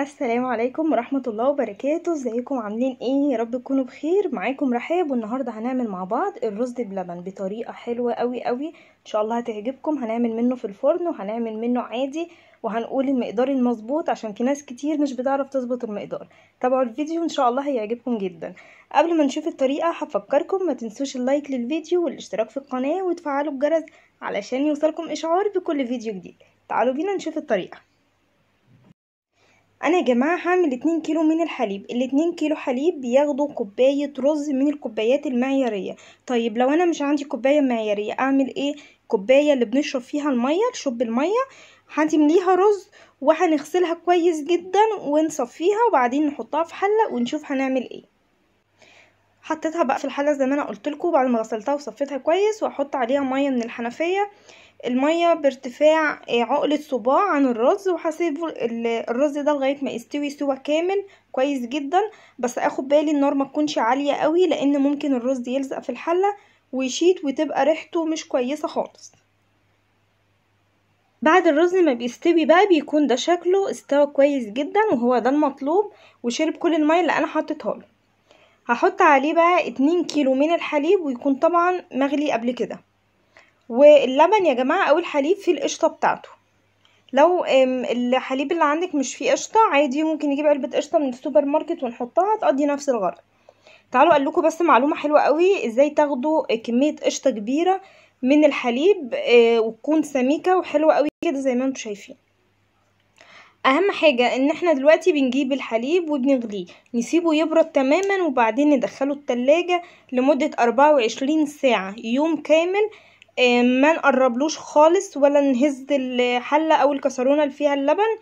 السلام عليكم ورحمة الله وبركاته ازيكم عاملين ايه يا رب تكونوا بخير معاكم رحاب والنهاردة هنعمل مع بعض الرز بلبن بطريقة حلوة قوي قوي ان شاء الله هتعجبكم هنعمل منه في الفرن وهنعمل منه عادي وهنقول المقدار المظبوط عشان في ناس كتير مش بتعرف تظبط المقدار تابعوا الفيديو ان شاء الله هيعجبكم جدا قبل ما نشوف الطريقة هفكركم ما تنسوش اللايك للفيديو والاشتراك في القناة وتفعلوا الجرس علشان يوصلكم اشعار بكل فيديو جديد تعالوا بينا نشوف الطريقة انا يا جماعه هعمل اتنين كيلو من الحليب الاتنين كيلو حليب بياخدوا كوبايه رز من الكوبايات المعياريه طيب لو انا مش عندي كوبايه معياريه اعمل ايه كوباية اللي بنشرب فيها الميه نشرب الميه هنمليها رز وهنغسلها كويس جدا ونصفيها وبعدين نحطها في حله ونشوف هنعمل ايه حطيتها بقى في الحله زي ما انا قلت لكم بعد ما غسلتها وصفيتها كويس واحط عليها ميه من الحنفيه المية بارتفاع آه، عقلة صباع عن الرز وهسيبه الرز ده لغاية ما يستوي سوا كامل كويس جدا بس اخد بالي النار ما تكونش عالية قوي لان ممكن الرز يلزق في الحلة ويشيط وتبقى ريحته مش كويسة خالص بعد الرز ما بيستوي بقى بيكون ده شكله استوى كويس جدا وهو ده المطلوب وشرب كل المية اللي انا حطيتها له هحط عليه بقى اتنين كيلو من الحليب ويكون طبعا مغلي قبل كده واللبن يا جماعة أو الحليب فيه القشطة بتاعته لو الحليب اللي عندك مش فيه قشطة عادي ممكن نجيب علبة قشطة من السوبر ماركت ونحطها تقضي نفس الغرض تعالوا اقول لكم بس معلومه حلوه قوي ازاي تاخدوا كميه قشطه كبيره من الحليب أه، وتكون سميكه وحلوه قوي كده زي ما انتم شايفين اهم حاجه ان احنا دلوقتي بنجيب الحليب وبنغليه نسيبه يبرد تماما وبعدين ندخله التلاجة لمده 24 ساعه يوم كامل آه، ما نقربلوش خالص ولا نهز الحله او الكسرونه اللي فيها اللبن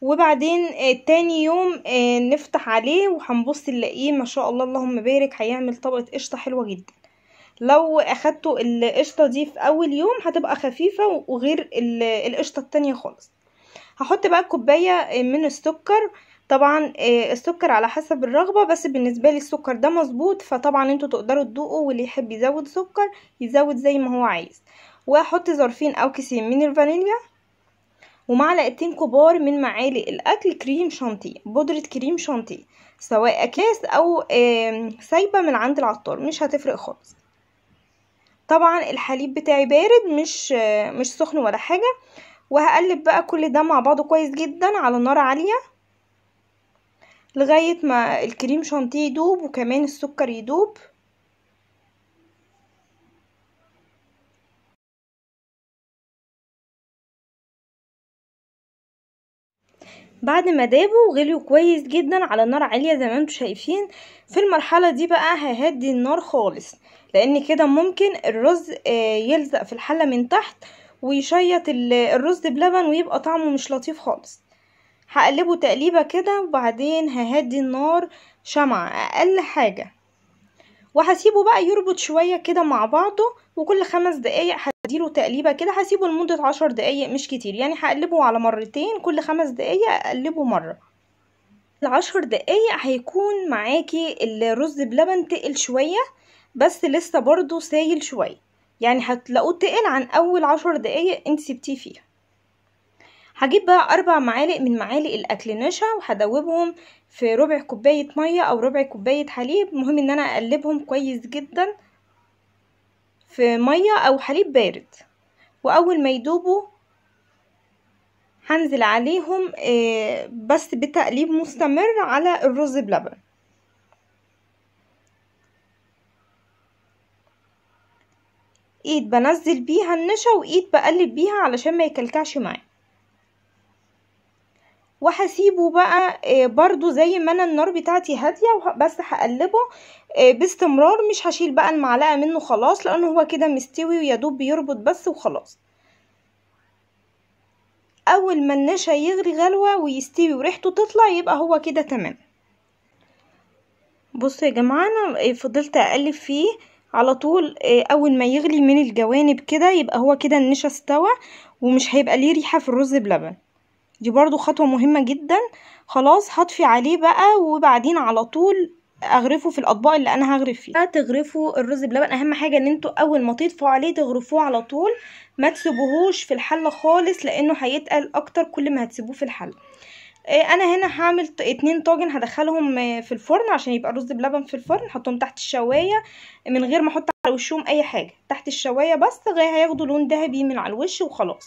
وبعدين آه، تاني يوم آه، نفتح عليه وهنبص نلاقيه ما شاء الله اللهم بارك هيعمل طبقه قشطه حلوه جدا لو اخدتوا القشطه دي في اول يوم هتبقى خفيفه وغير القشطه التانية خالص هحط بقى كوبايه من السكر طبعا آه، السكر على حسب الرغبة بس بالنسبة لي السكر ده مظبوط فطبعا انتوا تقدروا تدوقوا واللي يحب يزود سكر يزود زي ما هو عايز واحط ظرفين او كيسين من الفانيليا ومعلقتين كبار من معالق الاكل كريم شانتيه بودرة كريم شانتيه سواء اكياس او سايبة من عند العطار مش هتفرق خالص طبعا الحليب بتاعي بارد مش آه، مش سخن ولا حاجة وهقلب بقى كل ده مع بعضه كويس جدا على نار عالية لغاية ما الكريم شانتيه يدوب وكمان السكر يدوب بعد ما دابوا وغليوا كويس جدا على نار عالية زي ما انتم شايفين في المرحلة دي بقى ههدي النار خالص لان كده ممكن الرز آه، يلزق في الحلة من تحت ويشيط الرز بلبن ويبقى طعمه مش لطيف خالص هقلبه تقليبة كده وبعدين ههدي النار شمعة اقل حاجة وهسيبه بقى يربط شوية كده مع بعضه وكل خمس دقايق هديله تقليبة كده هسيبه لمدة عشر دقايق مش كتير يعني هقلبه على مرتين كل خمس دقايق اقلبه مرة العشر دقايق هيكون معاكي الرز بلبن تقل شوية بس لسه برضو سايل شوية يعني هتلاقوه تقل عن اول عشر دقايق انت سبتيه فيها هجيب بقى أربع معالق من معالق الأكل نشا وهدوبهم في ربع كوباية مية أو ربع كوباية حليب مهم إن أنا أقلبهم كويس جدا في مية أو حليب بارد وأول ما يدوبوا هنزل عليهم آه، بس بتقليب مستمر على الرز بلبن ايد بنزل بيها النشا وايد بقلب بيها علشان ما يكلكعش معايا وهسيبه بقى آه، برضو زي ما انا النار بتاعتي هاديه بس هقلبه آه، باستمرار مش هشيل بقى المعلقه منه خلاص لانه هو كده مستوي ويدوب بيربط بس وخلاص اول ما النشا يغلي غلوه ويستوي وريحته تطلع يبقى هو كده تمام بصوا يا جماعه انا آه، فضلت اقلب فيه على طول اول ما يغلي من الجوانب كده يبقى هو كده النشا استوى ومش هيبقى ليه ريحه في الرز بلبن دي برضو خطوة مهمة جدا خلاص هطفي عليه بقى وبعدين على طول اغرفه في الاطباق اللي انا هغرف فيها تغرفوا الرز بلبن اهم حاجه ان انتوا اول ما تطفوا عليه تغرفوه على طول ما تسيبوهوش في الحله خالص لانه هيتقل اكتر كل ما هتسيبوه في الحله آه، انا هنا هعمل اتنين طاجن هدخلهم آه، في الفرن عشان يبقى الرز بلبن في الفرن هحطهم تحت الشوايه من غير ما احط على وشهم اي حاجه تحت الشوايه بس هياخدوا لون دهبي من على الوش وخلاص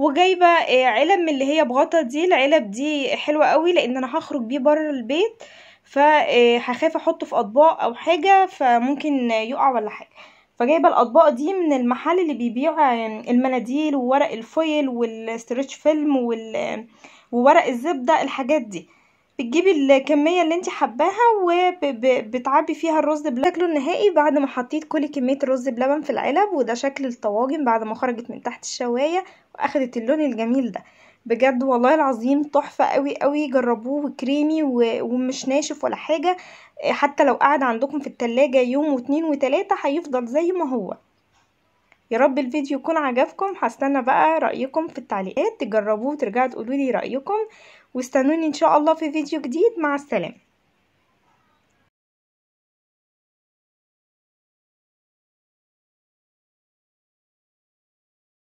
وجايبه آه، علب من اللي هي بغطا دي العلب دي حلوه قوي لان انا هخرج بيه بره البيت فهخاف آه، احطه في اطباق او حاجه فممكن يقع ولا حاجه فجايبه الاطباق دي من المحل اللي بيبيع آه، المناديل وورق الفويل والستريتش فيلم وال وورق الزبده الحاجات دي بتجيبي الكميه اللي انت حباها وبتعبي فيها الرز بلبن شكله النهائي بعد ما حطيت كل كميه الرز بلبن في العلب وده شكل الطواجن بعد ما خرجت من تحت الشوايه واخدت اللون الجميل ده بجد والله العظيم تحفه قوي قوي جربوه كريمي ومش ناشف ولا حاجه حتى لو قعد عندكم في التلاجة يوم واتنين وتلاتة هيفضل زي ما هو يا رب الفيديو يكون عجبكم هستنى بقى رايكم في التعليقات تجربوه وترجعوا تقولوا لي رايكم واستنوني ان شاء الله في فيديو جديد مع السلامه